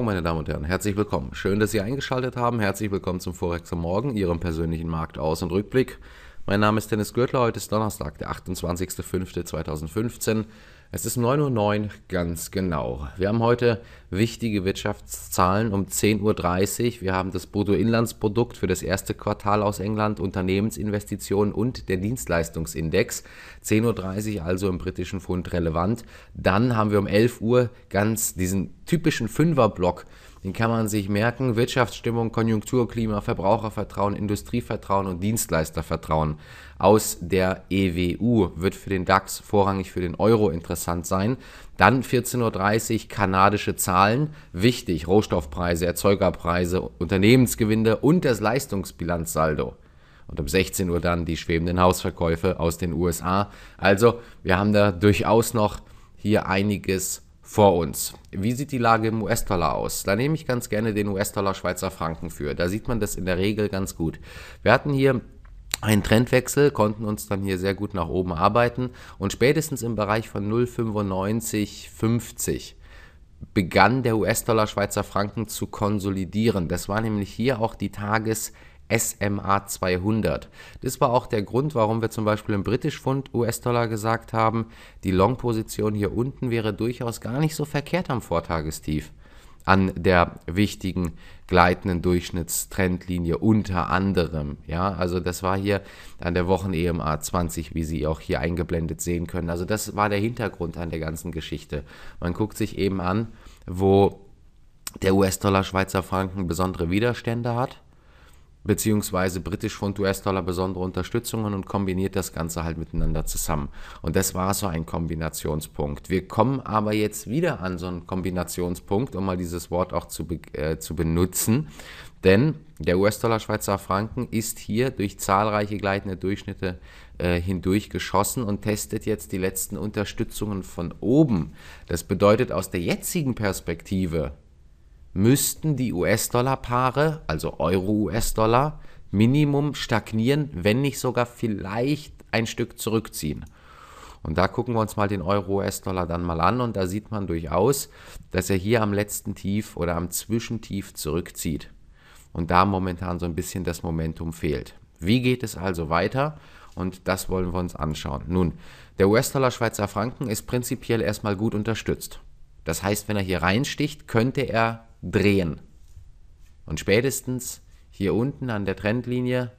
Morgen, meine Damen und Herren. Herzlich willkommen. Schön, dass Sie eingeschaltet haben. Herzlich willkommen zum Forex am Morgen, Ihrem persönlichen Markt aus- und Rückblick. Mein Name ist Dennis Gürtler. Heute ist Donnerstag, der 28.05.2015. Es ist 9.09 Uhr ganz genau. Wir haben heute wichtige Wirtschaftszahlen um 10.30 Uhr. Wir haben das Bruttoinlandsprodukt für das erste Quartal aus England, Unternehmensinvestitionen und der Dienstleistungsindex. 10.30 Uhr also im britischen Fund relevant. Dann haben wir um 11 Uhr ganz diesen typischen Fünferblock block den kann man sich merken. Wirtschaftsstimmung, Konjunkturklima, Verbrauchervertrauen, Industrievertrauen und Dienstleistervertrauen aus der EWU wird für den DAX vorrangig für den Euro interessant sein. Dann 14.30 Uhr kanadische Zahlen. Wichtig, Rohstoffpreise, Erzeugerpreise, Unternehmensgewinne und das Leistungsbilanzsaldo und um 16 Uhr dann die schwebenden Hausverkäufe aus den USA. Also wir haben da durchaus noch hier einiges vor uns. Wie sieht die Lage im US-Dollar aus? Da nehme ich ganz gerne den US-Dollar Schweizer Franken für. Da sieht man das in der Regel ganz gut. Wir hatten hier einen Trendwechsel, konnten uns dann hier sehr gut nach oben arbeiten und spätestens im Bereich von 0,9550 begann der US-Dollar Schweizer Franken zu konsolidieren. Das war nämlich hier auch die Tages- SMA 200. Das war auch der Grund, warum wir zum Beispiel im British Fund US-Dollar gesagt haben, die Long-Position hier unten wäre durchaus gar nicht so verkehrt am Vortagestief an der wichtigen gleitenden Durchschnittstrendlinie unter anderem. Ja, also das war hier an der Wochen-EMA 20, wie Sie auch hier eingeblendet sehen können. Also das war der Hintergrund an der ganzen Geschichte. Man guckt sich eben an, wo der US-Dollar Schweizer Franken besondere Widerstände hat beziehungsweise britisch Pfund US-Dollar besondere Unterstützungen und kombiniert das Ganze halt miteinander zusammen. Und das war so ein Kombinationspunkt. Wir kommen aber jetzt wieder an so einen Kombinationspunkt, um mal dieses Wort auch zu, be äh, zu benutzen. Denn der US-Dollar Schweizer Franken ist hier durch zahlreiche gleitende Durchschnitte äh, hindurch geschossen und testet jetzt die letzten Unterstützungen von oben. Das bedeutet aus der jetzigen Perspektive, müssten die US-Dollar-Paare, also Euro-US-Dollar, Minimum stagnieren, wenn nicht sogar vielleicht ein Stück zurückziehen. Und da gucken wir uns mal den Euro-US-Dollar dann mal an und da sieht man durchaus, dass er hier am letzten Tief oder am Zwischentief zurückzieht. Und da momentan so ein bisschen das Momentum fehlt. Wie geht es also weiter? Und das wollen wir uns anschauen. Nun, der US-Dollar Schweizer Franken ist prinzipiell erstmal gut unterstützt. Das heißt, wenn er hier reinsticht, könnte er drehen. Und spätestens hier unten an der Trendlinie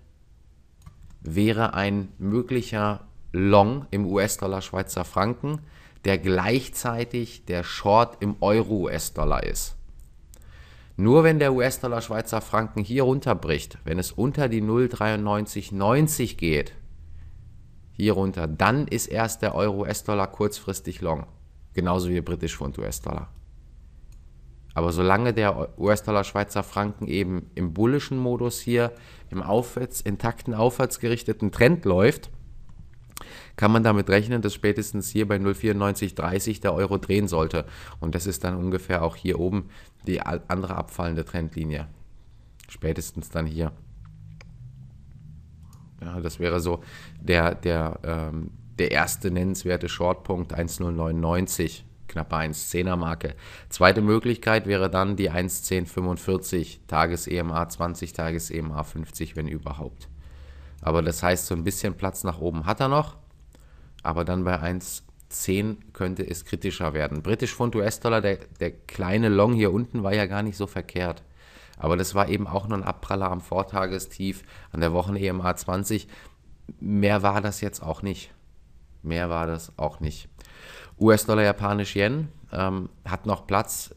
wäre ein möglicher Long im US-Dollar Schweizer Franken, der gleichzeitig der Short im Euro-US-Dollar ist. Nur wenn der US-Dollar Schweizer Franken hier runterbricht, wenn es unter die 0,9390 geht, hier runter, dann ist erst der Euro-US-Dollar kurzfristig long. Genauso wie der Britisch Pfund US-Dollar. Aber solange der US-Dollar Schweizer Franken eben im bullischen Modus hier, im aufwärts, intakten, aufwärts gerichteten Trend läuft, kann man damit rechnen, dass spätestens hier bei 0,9430 der Euro drehen sollte. Und das ist dann ungefähr auch hier oben die andere abfallende Trendlinie. Spätestens dann hier. Ja, das wäre so der, der, ähm, der erste nennenswerte Shortpunkt 1,099 knappe 1,10er Marke. Zweite Möglichkeit wäre dann die 1,1045 Tages-EMA 20, Tages-EMA 50, wenn überhaupt. Aber das heißt, so ein bisschen Platz nach oben hat er noch. Aber dann bei 1,10 könnte es kritischer werden. Britisch Pfund US-Dollar, der, der kleine Long hier unten war ja gar nicht so verkehrt. Aber das war eben auch nur ein Abpraller am Vortagestief, an der Wochen-EMA 20. Mehr war das jetzt auch nicht. Mehr war das auch nicht. US-Dollar, Japanisch, Yen ähm, hat noch Platz.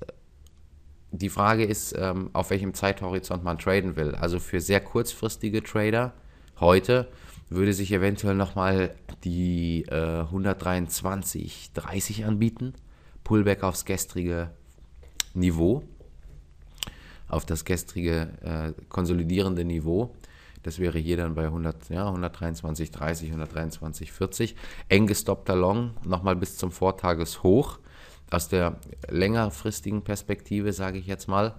Die Frage ist, ähm, auf welchem Zeithorizont man traden will. Also für sehr kurzfristige Trader heute würde sich eventuell nochmal die äh, 123, anbieten. Pullback aufs gestrige Niveau, auf das gestrige äh, konsolidierende Niveau. Das wäre hier dann bei 100, ja, 123, 30, 123, 40. Eng gestoppter Long, nochmal bis zum Vortageshoch. Aus der längerfristigen Perspektive sage ich jetzt mal,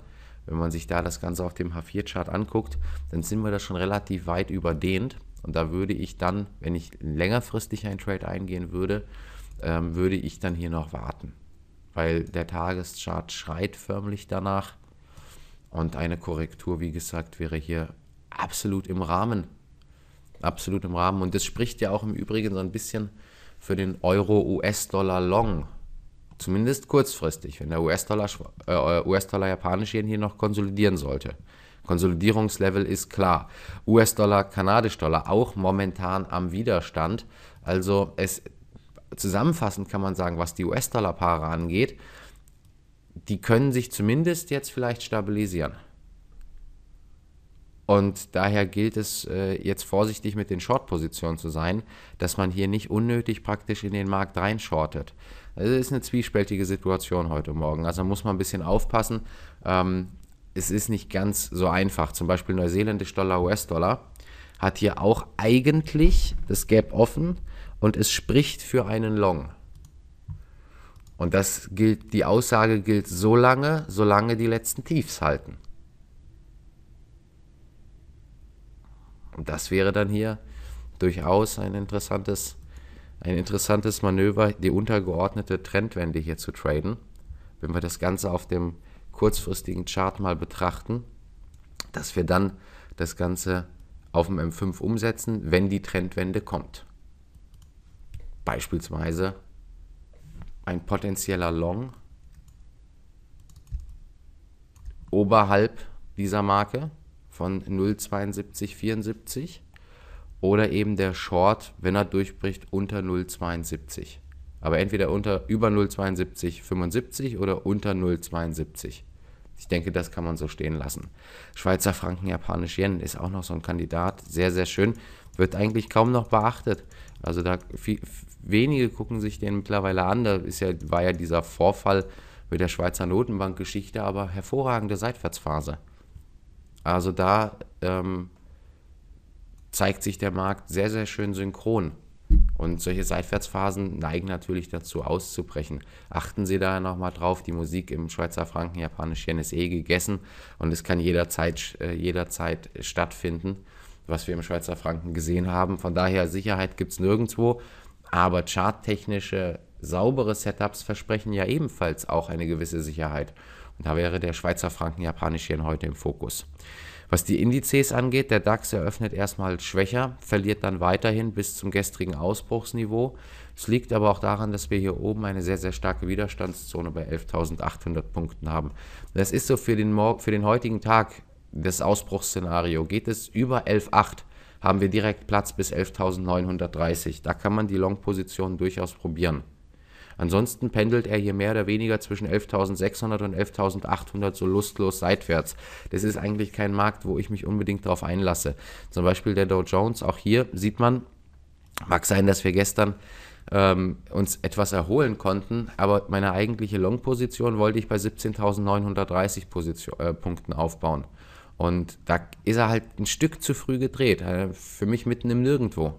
wenn man sich da das Ganze auf dem H4-Chart anguckt, dann sind wir da schon relativ weit überdehnt. Und da würde ich dann, wenn ich längerfristig einen Trade eingehen würde, ähm, würde ich dann hier noch warten. Weil der Tageschart schreit förmlich danach. Und eine Korrektur, wie gesagt, wäre hier absolut im Rahmen. Absolut im Rahmen. Und das spricht ja auch im Übrigen so ein bisschen für den Euro-US-Dollar-Long. Zumindest kurzfristig, wenn der US-Dollar äh, japanisch hier noch konsolidieren sollte. Konsolidierungslevel ist klar. US-Dollar, Kanadisch-Dollar auch momentan am Widerstand. Also es zusammenfassend kann man sagen, was die US-Dollar-Paare angeht, die können sich zumindest jetzt vielleicht stabilisieren. Und daher gilt es äh, jetzt vorsichtig mit den Short-Positionen zu sein, dass man hier nicht unnötig praktisch in den Markt reinshortet. Also, es ist eine zwiespältige Situation heute Morgen. Also muss man ein bisschen aufpassen. Ähm, es ist nicht ganz so einfach. Zum Beispiel neuseeländisch Dollar, US-Dollar hat hier auch eigentlich das Gap offen und es spricht für einen Long. Und das gilt, die Aussage gilt so lange, solange die letzten Tiefs halten. Und das wäre dann hier durchaus ein interessantes, ein interessantes Manöver, die untergeordnete Trendwende hier zu traden. Wenn wir das Ganze auf dem kurzfristigen Chart mal betrachten, dass wir dann das Ganze auf dem M5 umsetzen, wenn die Trendwende kommt. Beispielsweise ein potenzieller Long oberhalb dieser Marke von 0,7274 oder eben der Short, wenn er durchbricht, unter 0,72. Aber entweder unter über 0,7275 oder unter 0,72. Ich denke, das kann man so stehen lassen. Schweizer Franken, Japanisch Yen ist auch noch so ein Kandidat. Sehr, sehr schön. Wird eigentlich kaum noch beachtet. Also da viel, wenige gucken sich den mittlerweile an. Da ist ja, war ja dieser Vorfall mit der Schweizer Notenbank-Geschichte, aber hervorragende Seitwärtsphase. Also da ähm, zeigt sich der Markt sehr, sehr schön synchron. Und solche Seitwärtsphasen neigen natürlich dazu auszubrechen. Achten Sie da nochmal drauf, die Musik im Schweizer Franken, japanisch Yen ist eh gegessen und es kann jederzeit, äh, jederzeit stattfinden, was wir im Schweizer Franken gesehen haben. Von daher Sicherheit gibt es nirgendwo, aber charttechnische, saubere Setups versprechen ja ebenfalls auch eine gewisse Sicherheit. Und da wäre der Schweizer Franken japanisch Yen heute im Fokus. Was die Indizes angeht, der DAX eröffnet erstmal schwächer, verliert dann weiterhin bis zum gestrigen Ausbruchsniveau. Es liegt aber auch daran, dass wir hier oben eine sehr, sehr starke Widerstandszone bei 11.800 Punkten haben. Das ist so für den, für den heutigen Tag das Ausbruchsszenario. Geht es über 11.8, haben wir direkt Platz bis 11.930. Da kann man die Long-Position durchaus probieren. Ansonsten pendelt er hier mehr oder weniger zwischen 11.600 und 11.800 so lustlos seitwärts. Das ist eigentlich kein Markt, wo ich mich unbedingt darauf einlasse. Zum Beispiel der Dow Jones, auch hier sieht man, mag sein, dass wir gestern ähm, uns etwas erholen konnten, aber meine eigentliche Long-Position wollte ich bei 17.930 äh, Punkten aufbauen. Und da ist er halt ein Stück zu früh gedreht, äh, für mich mitten im Nirgendwo.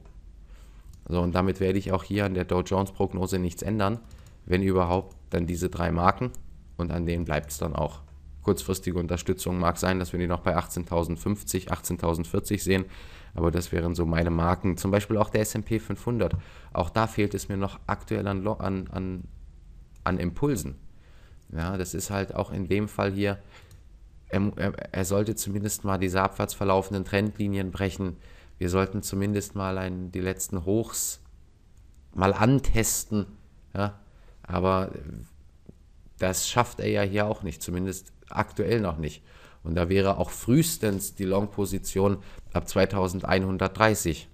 So, und damit werde ich auch hier an der Dow Jones Prognose nichts ändern. Wenn überhaupt, dann diese drei Marken und an denen bleibt es dann auch. Kurzfristige Unterstützung mag sein, dass wir die noch bei 18.050, 18.040 sehen, aber das wären so meine Marken. Zum Beispiel auch der S&P 500. Auch da fehlt es mir noch aktuell an, an, an, an Impulsen. Ja, das ist halt auch in dem Fall hier, er, ähm, äh, er, sollte zumindest mal diese abwärts verlaufenden Trendlinien brechen wir sollten zumindest mal ein, die letzten Hochs mal antesten. Ja? Aber äh, das schafft er ja hier auch nicht, zumindest aktuell noch nicht. Und da wäre auch frühestens die Long-Position ab 2130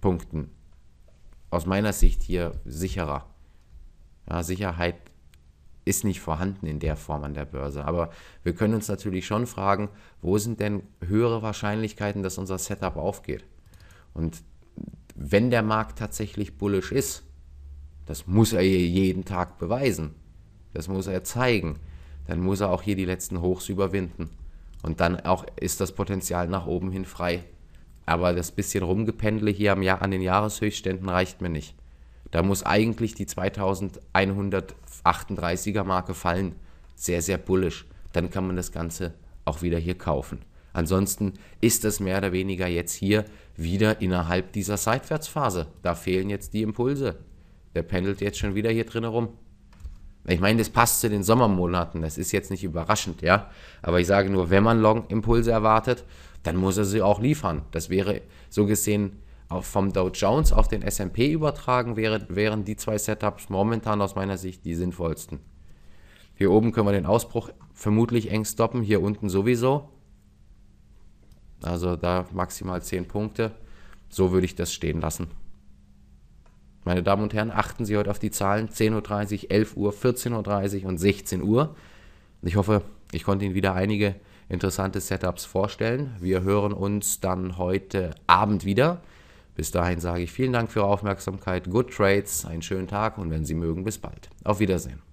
Punkten aus meiner Sicht hier sicherer. Ja, Sicherheit ist nicht vorhanden in der Form an der Börse. Aber wir können uns natürlich schon fragen, wo sind denn höhere Wahrscheinlichkeiten, dass unser Setup aufgeht? Und wenn der Markt tatsächlich bullisch ist, das muss er jeden Tag beweisen. Das muss er zeigen. Dann muss er auch hier die letzten Hochs überwinden. Und dann auch ist das Potenzial nach oben hin frei. Aber das bisschen Rumgependle hier am Jahr, an den Jahreshöchstständen reicht mir nicht. Da muss eigentlich die 2138er Marke fallen. Sehr, sehr bullisch. Dann kann man das Ganze auch wieder hier kaufen. Ansonsten ist das mehr oder weniger jetzt hier wieder innerhalb dieser Seitwärtsphase. Da fehlen jetzt die Impulse. Der pendelt jetzt schon wieder hier drin herum. Ich meine, das passt zu den Sommermonaten. Das ist jetzt nicht überraschend, ja. Aber ich sage nur, wenn man Long-Impulse erwartet, dann muss er sie auch liefern. Das wäre so gesehen vom Dow Jones auf den S&P übertragen, wäre, wären die zwei Setups momentan aus meiner Sicht die sinnvollsten. Hier oben können wir den Ausbruch vermutlich eng stoppen, hier unten sowieso. Also da maximal 10 Punkte. So würde ich das stehen lassen. Meine Damen und Herren, achten Sie heute auf die Zahlen 10.30 Uhr, 11 Uhr, 14.30 Uhr und 16 Uhr. Ich hoffe, ich konnte Ihnen wieder einige interessante Setups vorstellen. Wir hören uns dann heute Abend wieder. Bis dahin sage ich vielen Dank für Ihre Aufmerksamkeit, good trades, einen schönen Tag und wenn Sie mögen, bis bald. Auf Wiedersehen.